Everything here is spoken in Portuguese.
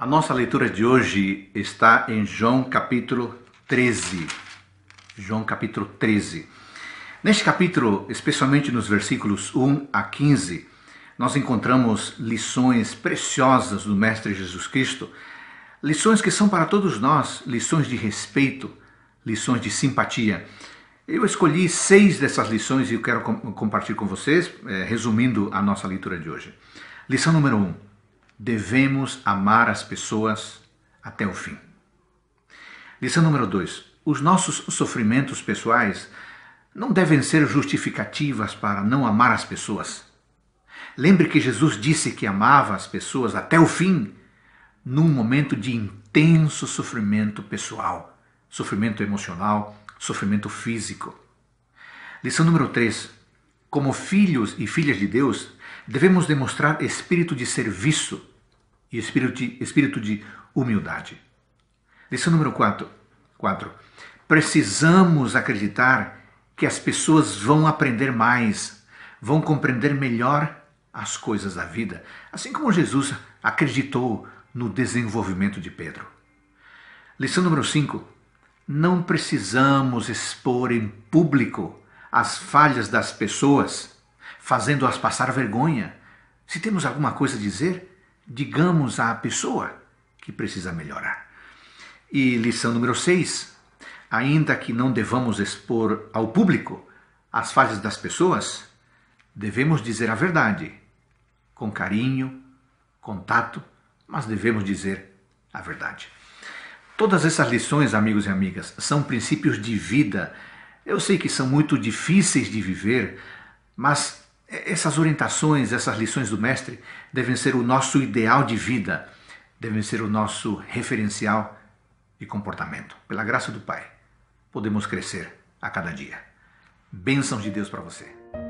A nossa leitura de hoje está em João capítulo 13. João capítulo 13. Neste capítulo, especialmente nos versículos 1 a 15, nós encontramos lições preciosas do Mestre Jesus Cristo, lições que são para todos nós, lições de respeito, lições de simpatia. Eu escolhi seis dessas lições e eu quero compartilhar com vocês, eh, resumindo a nossa leitura de hoje. Lição número 1. Um, Devemos amar as pessoas até o fim. Lição número 2. Os nossos sofrimentos pessoais não devem ser justificativas para não amar as pessoas. Lembre que Jesus disse que amava as pessoas até o fim, num momento de intenso sofrimento pessoal, sofrimento emocional, sofrimento físico. Lição número 3. Como filhos e filhas de Deus, devemos demonstrar espírito de serviço e espírito de, humildade. Lição número 4. 4. Precisamos acreditar que as pessoas vão aprender mais, vão compreender melhor as coisas da vida, assim como Jesus acreditou no desenvolvimento de Pedro. Lição número 5. Não precisamos expor em público as falhas das pessoas, fazendo-as passar vergonha. Se temos alguma coisa a dizer, digamos à pessoa que precisa melhorar. E lição número 6. Ainda que não devamos expor ao público as falhas das pessoas, devemos dizer a verdade, com carinho, contato, mas devemos dizer a verdade. Todas essas lições, amigos e amigas, são princípios de vida eu sei que são muito difíceis de viver, mas essas orientações, essas lições do Mestre devem ser o nosso ideal de vida, devem ser o nosso referencial de comportamento. Pela graça do Pai, podemos crescer a cada dia. Bênçãos de Deus para você.